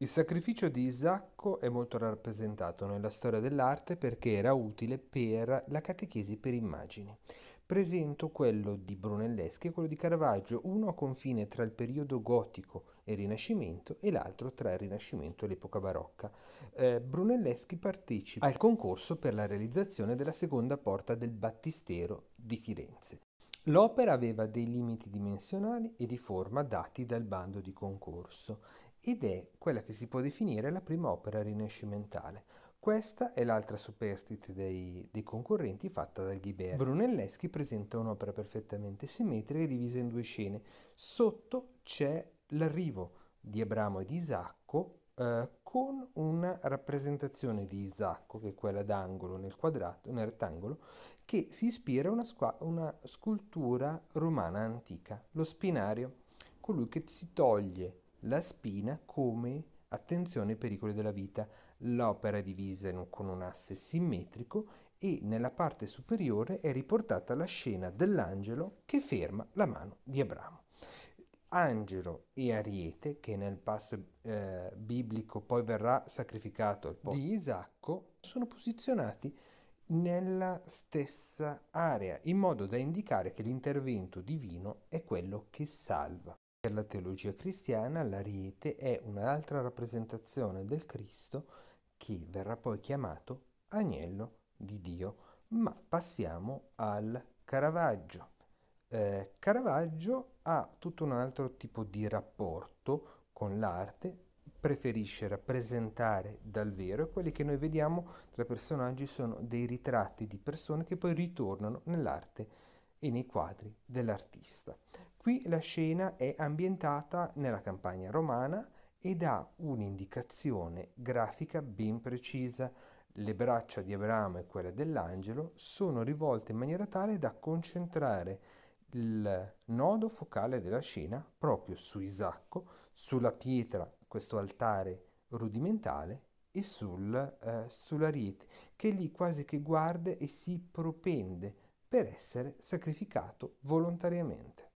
Il sacrificio di Isacco è molto rappresentato nella storia dell'arte perché era utile per la catechesi per immagini. Presento quello di Brunelleschi e quello di Caravaggio, uno a confine tra il periodo gotico e Rinascimento e l'altro tra il Rinascimento e l'epoca barocca. Eh, Brunelleschi partecipa al concorso per la realizzazione della seconda porta del Battistero di Firenze. L'opera aveva dei limiti dimensionali e di forma dati dal bando di concorso ed è quella che si può definire la prima opera rinascimentale. Questa è l'altra superstite dei, dei concorrenti fatta dal Ghibert. Brunelleschi presenta un'opera perfettamente simmetrica e divisa in due scene. Sotto c'è l'arrivo di Abramo e di Isacco eh, con una rappresentazione di Isacco, che è quella d'angolo nel quadrato, nel rettangolo, che si ispira a una, squa- una scultura romana antica, lo spinario, colui che si toglie la spina come attenzione ai pericoli della vita. L'opera è divisa un, con un asse simmetrico e nella parte superiore è riportata la scena dell'angelo che ferma la mano di Abramo. Angelo e Ariete, che nel passo eh, biblico poi verrà sacrificato al popolo di Isacco, sono posizionati nella stessa area, in modo da indicare che l'intervento divino è quello che salva. Per la teologia cristiana l'ariete è un'altra rappresentazione del Cristo che verrà poi chiamato agnello di Dio. Ma passiamo al Caravaggio eh, Caravaggio ha tutto un altro tipo di rapporto con l'arte, preferisce rappresentare dal vero e quelli che noi vediamo tra i personaggi sono dei ritratti di persone che poi ritornano nell'arte e nei quadri dell'artista. Qui la scena è ambientata nella campagna romana ed ha un'indicazione grafica ben precisa. Le braccia di Abramo e quelle dell'angelo sono rivolte in maniera tale da concentrare il nodo focale della scena proprio su Isacco, sulla pietra, questo altare rudimentale, e sul, eh, sull'ariete, che lì quasi che guarda e si propende per essere sacrificato volontariamente.